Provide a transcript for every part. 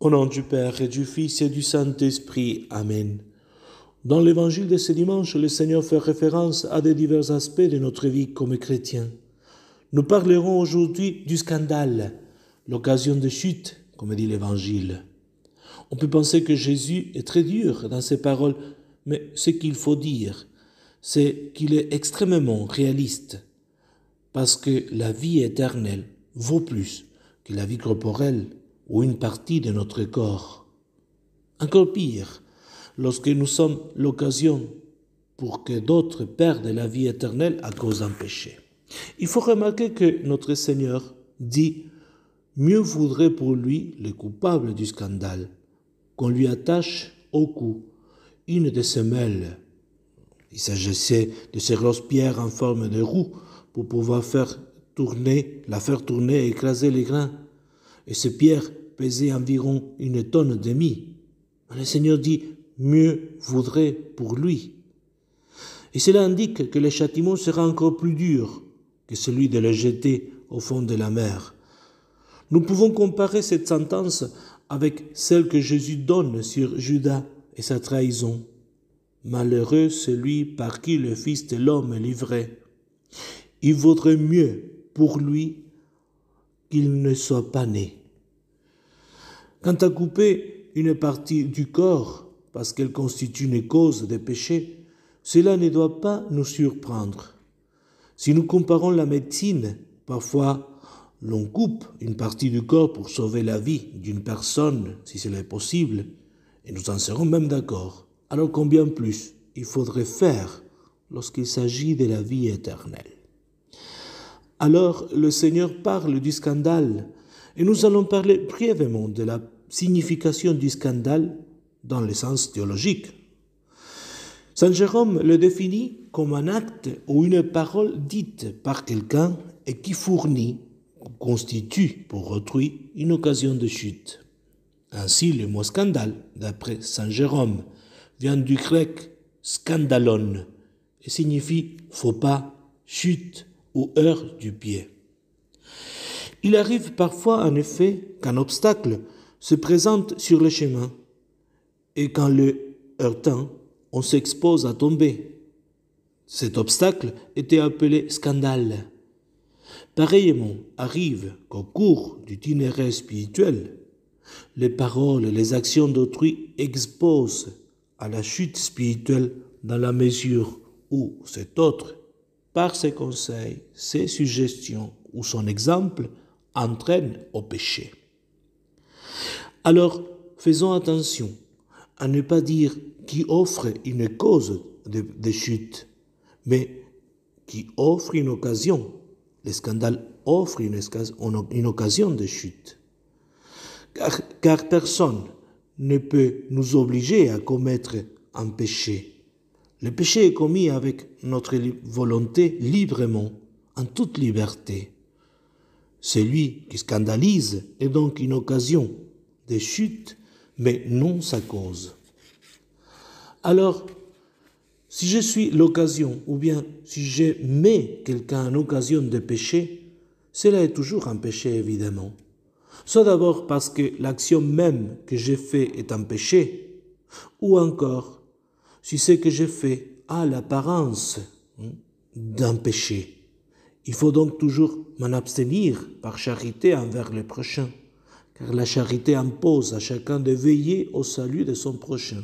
Au nom du Père et du Fils et du Saint-Esprit. Amen. Dans l'évangile de ce dimanche, le Seigneur fait référence à des divers aspects de notre vie comme chrétiens. Nous parlerons aujourd'hui du scandale, l'occasion de chute, comme dit l'évangile. On peut penser que Jésus est très dur dans ses paroles, mais ce qu'il faut dire, c'est qu'il est extrêmement réaliste, parce que la vie éternelle vaut plus que la vie corporelle ou une partie de notre corps. Encore pire, lorsque nous sommes l'occasion pour que d'autres perdent la vie éternelle à cause d'un péché. Il faut remarquer que notre Seigneur dit Mieux voudrait pour lui le coupable du scandale qu'on lui attache au cou une des semelles. Il s'agissait de ces grosses pierres en forme de roue pour pouvoir faire tourner, la faire tourner et écraser les grains et ces pierres pesaient environ une tonne et demie. Le Seigneur dit, mieux vaudrait pour lui. Et cela indique que le châtiment sera encore plus dur que celui de le jeter au fond de la mer. Nous pouvons comparer cette sentence avec celle que Jésus donne sur Judas et sa trahison. Malheureux celui par qui le Fils de l'homme est livré. Il vaudrait mieux pour lui qu'il ne soit pas né. Quant à couper une partie du corps parce qu'elle constitue une cause des péchés, cela ne doit pas nous surprendre. Si nous comparons la médecine, parfois l'on coupe une partie du corps pour sauver la vie d'une personne, si cela est possible, et nous en serons même d'accord. Alors combien plus il faudrait faire lorsqu'il s'agit de la vie éternelle. Alors le Seigneur parle du scandale et nous allons parler brièvement de la signification du scandale dans le sens théologique. Saint Jérôme le définit comme un acte ou une parole dite par quelqu'un et qui fournit ou constitue pour autrui une occasion de chute. Ainsi, le mot scandale, d'après Saint Jérôme, vient du grec scandalon et signifie faux pas, chute ou heure du pied. Il arrive parfois en effet qu'un obstacle se présente sur le chemin, et quand le heurtant, on s'expose à tomber. Cet obstacle était appelé scandale. Pareillement arrive qu'au cours du itinéraire spirituel, les paroles et les actions d'autrui exposent à la chute spirituelle dans la mesure où cet autre, par ses conseils, ses suggestions ou son exemple, entraîne au péché. Alors, faisons attention à ne pas dire qui offre une cause de, chute, mais qui offre une occasion. Le scandale offre une, occasion de chute. Car, car personne ne peut nous obliger à commettre un péché. Le péché est commis avec notre volonté librement, en toute liberté. Celui qui scandalise est donc une occasion des chutes, mais non sa cause. Alors, si je suis l'occasion, ou bien si je mets quelqu'un en occasion de péché, cela est toujours un péché évidemment. Soit d'abord parce que l'action même que j'ai faite est un péché, ou encore si ce que j'ai fait a l'apparence hein, d'un péché. Il faut donc toujours m'en abstenir par charité envers les prochains car la charité impose à chacun de veiller au salut de son prochain.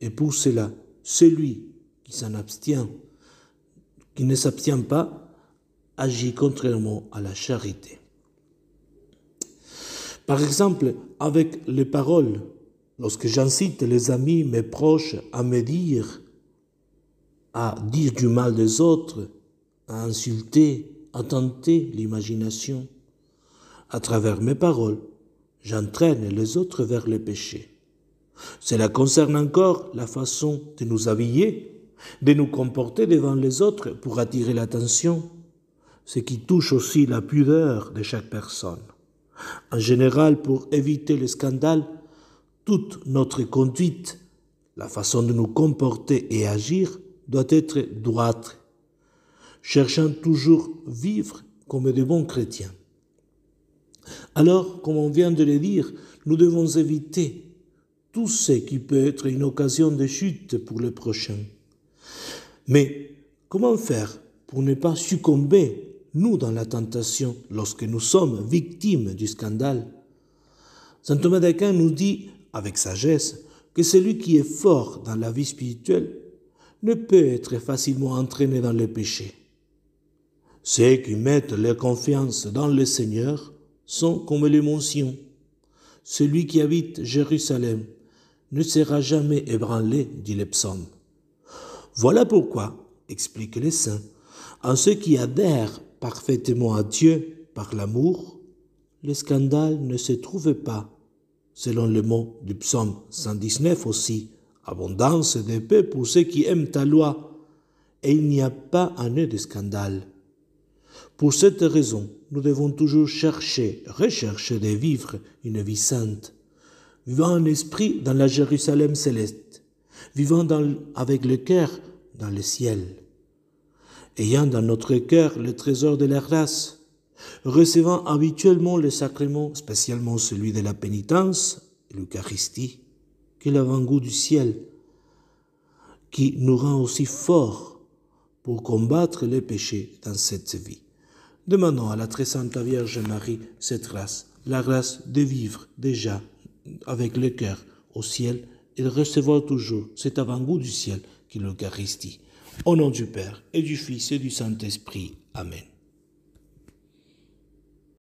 Et pour cela, celui qui s'en abstient, qui ne s'abstient pas, agit contrairement à la charité. Par exemple, avec les paroles, lorsque j'incite les amis, mes proches à me dire, à dire du mal des autres, à insulter, à tenter l'imagination, à travers mes paroles, j'entraîne les autres vers le péché. Cela concerne encore la façon de nous habiller, de nous comporter devant les autres pour attirer l'attention, ce qui touche aussi la pudeur de chaque personne. En général, pour éviter le scandale, toute notre conduite, la façon de nous comporter et agir, doit être droite, cherchant toujours vivre comme de bons chrétiens. Alors, comme on vient de le dire, nous devons éviter tout ce qui peut être une occasion de chute pour le prochain. Mais comment faire pour ne pas succomber, nous, dans la tentation, lorsque nous sommes victimes du scandale Saint Thomas d'Aquin nous dit, avec sagesse, que celui qui est fort dans la vie spirituelle ne peut être facilement entraîné dans le péché. Ceux qui mettent leur confiance dans le Seigneur sont comme les mentions. Celui qui habite Jérusalem ne sera jamais ébranlé, dit le psaume. Voilà pourquoi, explique les saints, en ceux qui adhèrent parfaitement à Dieu par l'amour, le scandale ne se trouve pas, selon le mot du psaume 119 aussi, abondance de paix pour ceux qui aiment ta loi, et il n'y a pas en eux de scandale. Pour cette raison, nous devons toujours chercher, rechercher de vivre une vie sainte, vivant en esprit dans la Jérusalem céleste, vivant avec le cœur dans le ciel, ayant dans notre cœur le trésor de la grâce, recevant habituellement le sacrement, spécialement celui de la pénitence, l'Eucharistie, qui est l'avant-goût du ciel, qui nous rend aussi forts pour combattre les péchés dans cette vie. Demandons à la très sainte Vierge Marie cette grâce, la grâce de vivre déjà avec le cœur au ciel et de recevoir toujours cet avant-goût du ciel qui l'Eucharistie. Au nom du Père et du Fils et du Saint-Esprit. Amen.